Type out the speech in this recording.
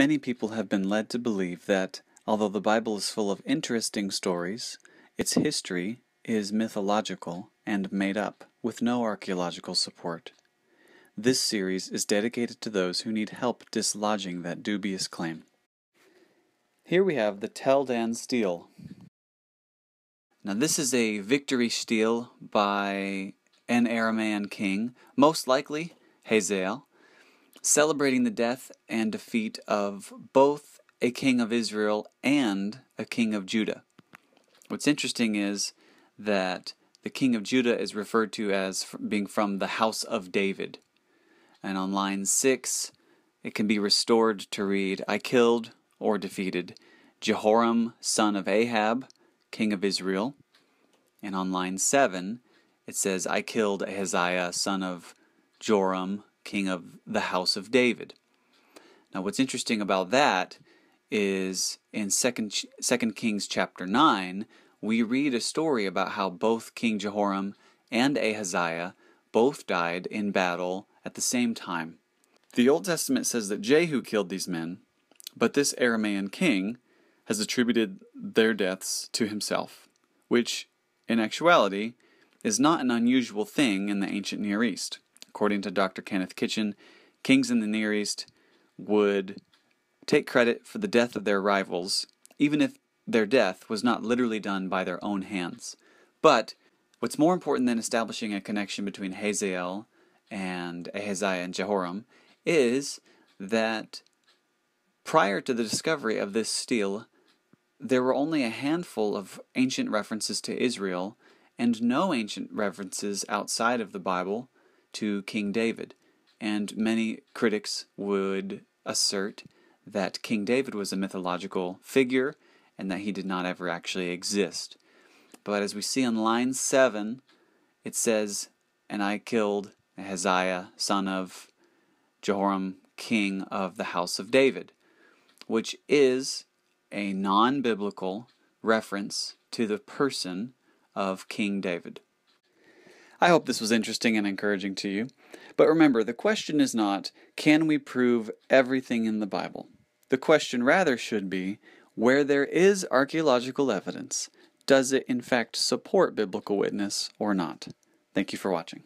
Many people have been led to believe that, although the Bible is full of interesting stories, its history is mythological and made up, with no archaeological support. This series is dedicated to those who need help dislodging that dubious claim. Here we have the Dan Steel. Now, this is a victory steel by an Aramaean king, most likely Hazael, celebrating the death and defeat of both a king of Israel and a king of Judah. What's interesting is that the king of Judah is referred to as being from the house of David. And on line 6, it can be restored to read I killed or defeated Jehoram, son of Ahab, king of Israel. And on line 7, it says, I killed Ahaziah, son of Joram, king of the house of David. Now, what's interesting about that is in Second Second Kings chapter nine, we read a story about how both King Jehoram and Ahaziah both died in battle at the same time. The Old Testament says that Jehu killed these men, but this Aramaean king has attributed their deaths to himself, which, in actuality, is not an unusual thing in the ancient Near East. According to Dr. Kenneth Kitchen, kings in the Near East would take credit for the death of their rivals, even if their death was not literally done by their own hands. But what's more important than establishing a connection between Hazael and Ahaziah and Jehoram is that prior to the discovery of this steel, there were only a handful of ancient references to Israel and no ancient references outside of the Bible to King David, and many critics would assert that King David was a mythological figure and that he did not ever actually exist. But as we see on line 7, it says, And I killed Ahaziah, son of Jehoram, king of the house of David, which is a non biblical reference to the person of King David. I hope this was interesting and encouraging to you. But remember, the question is not, can we prove everything in the Bible? The question rather should be, where there is archaeological evidence, does it in fact support biblical witness or not? Thank you for watching.